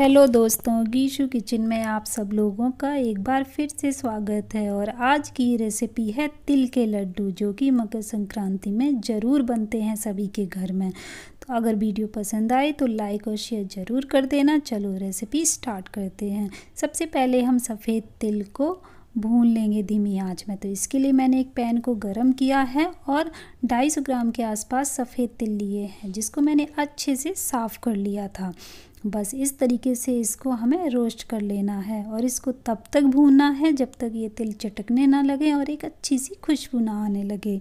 hello दोस्तों गीशु kitchen में आप सब लोगों का एक बार फिर से स्वागत है और आज की रेसिपी है तिल के लड्डू जो कि मकर संक्रांति में ज़रूर बनते हैं सभी के घर में तो अगर वीडियो पसंद आए तो लाइक और शेयर ज़रूर कर देना चलो रेसिपी स्टार्ट करते हैं सबसे पहले हम सफ़ेद तिल को भून लेंगे धीमी आंच में तो इसके लिए मैंने एक पैन को गर्म किया है और 250 ग्राम के आसपास सफ़ेद तिल लिए हैं जिसको मैंने अच्छे से साफ़ कर लिया था बस इस तरीके से इसको हमें रोस्ट कर लेना है और इसको तब तक भूनना है जब तक ये तिल चटकने ना लगे और एक अच्छी सी खुशबू ना आने लगे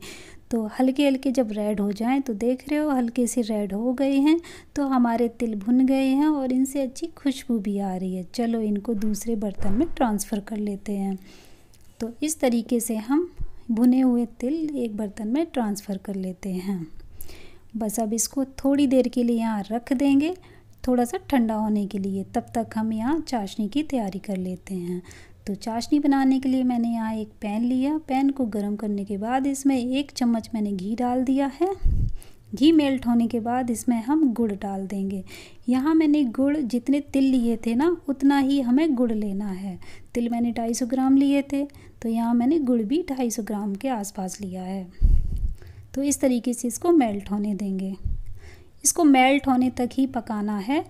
तो हल्के हल्के जब रेड हो जाएं तो देख रहे हो हल्के से रेड हो गए हैं तो हमारे तिल भुन गए हैं और इनसे अच्छी खुशबू भी आ रही है चलो इनको दूसरे बर्तन में ट्रांसफ़र कर लेते हैं तो इस तरीके से हम भुने हुए तिल एक बर्तन में ट्रांसफ़र कर लेते हैं बस अब इसको थोड़ी देर के लिए यहाँ रख देंगे थोड़ा सा ठंडा होने के लिए तब तक हम यहाँ चाशनी की तैयारी कर लेते हैं तो चाशनी बनाने के लिए मैंने यहाँ एक पैन लिया पैन को गर्म करने के बाद इसमें एक चम्मच मैंने घी डाल दिया है घी मेल्ट होने के बाद इसमें हम गुड़ डाल देंगे यहाँ मैंने गुड़ जितने तिल लिए थे ना उतना ही हमें गुड़ लेना है तिल मैंने 250 ग्राम लिए थे तो यहाँ मैंने गुड़ भी 250 ग्राम के आसपास लिया है तो इस तरीके से इसको मेल्ट होने देंगे इसको मेल्ट होने तक ही पकाना है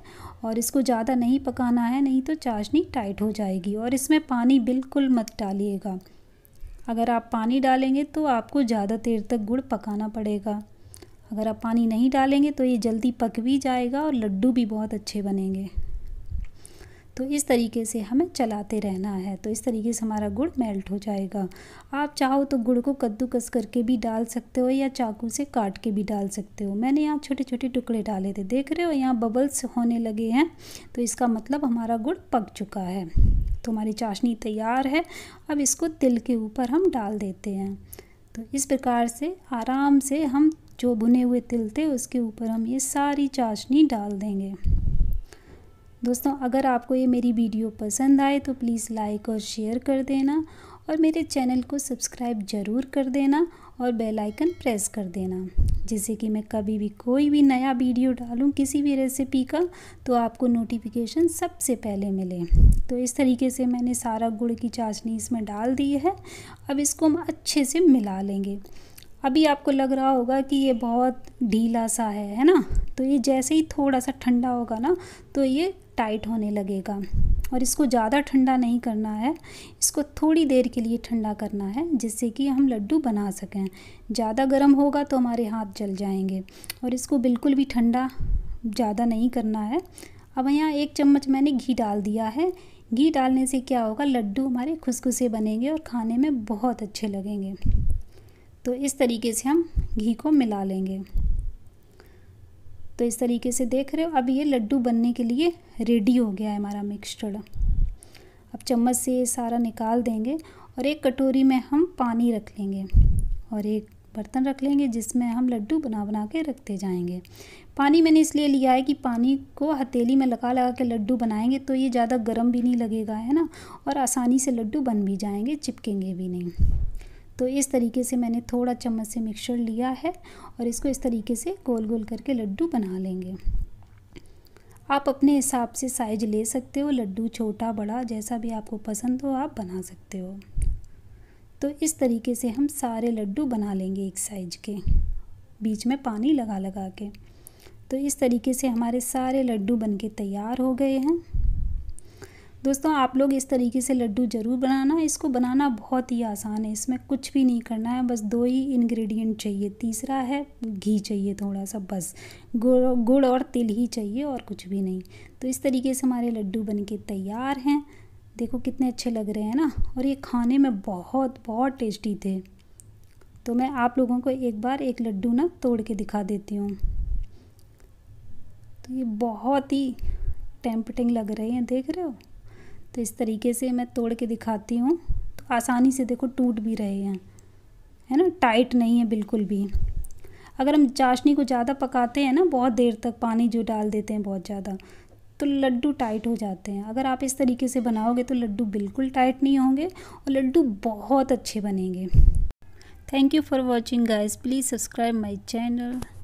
और इसको ज़्यादा नहीं पकाना है नहीं तो चाशनी टाइट हो जाएगी और इसमें पानी बिल्कुल मत डालिएगा अगर आप पानी डालेंगे तो आपको ज़्यादा देर तक गुड़ पकाना पड़ेगा अगर आप पानी नहीं डालेंगे तो ये जल्दी पक भी जाएगा और लड्डू भी बहुत अच्छे बनेंगे तो इस तरीके से हमें चलाते रहना है तो इस तरीके से हमारा गुड़ मेल्ट हो जाएगा आप चाहो तो गुड़ को कद्दूकस करके भी डाल सकते हो या चाकू से काट के भी डाल सकते हो मैंने यहाँ छोटे छोटे टुकड़े डाले थे देख रहे हो यहाँ बबल्स होने लगे हैं तो इसका मतलब हमारा गुड़ पक चुका है तो हमारी चाशनी तैयार है अब इसको तिल के ऊपर हम डाल देते हैं तो इस प्रकार से आराम से हम जो भुने हुए तिल थे उसके ऊपर हम ये सारी चाशनी डाल देंगे दोस्तों अगर आपको ये मेरी वीडियो पसंद आए तो प्लीज़ लाइक और शेयर कर देना और मेरे चैनल को सब्सक्राइब ज़रूर कर देना और बेल आइकन प्रेस कर देना जैसे कि मैं कभी भी कोई भी नया वीडियो डालूं किसी भी रेसिपी का तो आपको नोटिफिकेशन सबसे पहले मिले तो इस तरीके से मैंने सारा गुड़ की चाशनी इसमें डाल दी है अब इसको हम अच्छे से मिला लेंगे अभी आपको लग रहा होगा कि ये बहुत ढीला सा है है ना तो ये जैसे ही थोड़ा सा ठंडा होगा ना तो ये टाइट होने लगेगा और इसको ज़्यादा ठंडा नहीं करना है इसको थोड़ी देर के लिए ठंडा करना है जिससे कि हम लड्डू बना सकें ज़्यादा गर्म होगा तो हमारे हाथ जल जाएंगे और इसको बिल्कुल भी ठंडा ज़्यादा नहीं करना है अब यहाँ एक चम्मच मैंने घी डाल दिया है घी डालने से क्या होगा लड्डू हमारे खुशखुशे बनेंगे और खाने में बहुत अच्छे लगेंगे तो इस तरीके से हम घी को मिला लेंगे तो इस तरीके से देख रहे हो अब ये लड्डू बनने के लिए रेडी हो गया है हमारा मिक्सचर अब चम्मच से ये सारा निकाल देंगे और एक कटोरी में हम पानी रख लेंगे और एक बर्तन रख लेंगे जिसमें हम लड्डू बना बना के रखते जाएंगे पानी मैंने इसलिए लिया है कि पानी को हथेली में लगा लगा के लड्डू बनाएंगे तो ये ज़्यादा गर्म भी नहीं लगेगा है ना और आसानी से लड्डू बन भी जाएंगे चिपकेंगे भी नहीं तो इस तरीके से मैंने थोड़ा चम्मच से मिक्सचर लिया है और इसको इस तरीके से गोल गोल करके लड्डू बना लेंगे आप अपने हिसाब से साइज ले सकते हो लड्डू छोटा बड़ा जैसा भी आपको पसंद हो आप बना सकते हो तो इस तरीके से हम सारे लड्डू बना लेंगे एक साइज के बीच में पानी लगा लगा के तो इस तरीके से हमारे सारे लड्डू बनके तैयार हो गए हैं दोस्तों आप लोग इस तरीके से लड्डू ज़रूर बनाना इसको बनाना बहुत ही आसान है इसमें कुछ भी नहीं करना है बस दो ही इंग्रेडिएंट चाहिए तीसरा है घी चाहिए थोड़ा सा बस गुड़ गुड़ और तिल ही चाहिए और कुछ भी नहीं तो इस तरीके से हमारे लड्डू बन के तैयार हैं देखो कितने अच्छे लग रहे हैं ना और ये खाने में बहुत बहुत टेस्टी थे तो मैं आप लोगों को एक बार एक लड्डू ना तोड़ के दिखा देती हूँ तो ये बहुत ही टेम्पटिंग लग रहे हैं देख रहे हो तो इस तरीके से मैं तोड़ के दिखाती हूँ तो आसानी से देखो टूट भी रहे हैं है ना टाइट नहीं है बिल्कुल भी अगर हम चाशनी को ज़्यादा पकाते हैं ना बहुत देर तक पानी जो डाल देते हैं बहुत ज़्यादा तो लड्डू टाइट हो जाते हैं अगर आप इस तरीके से बनाओगे तो लड्डू बिल्कुल टाइट नहीं होंगे और लड्डू बहुत अच्छे बनेंगे thank you for watching guys please subscribe my channel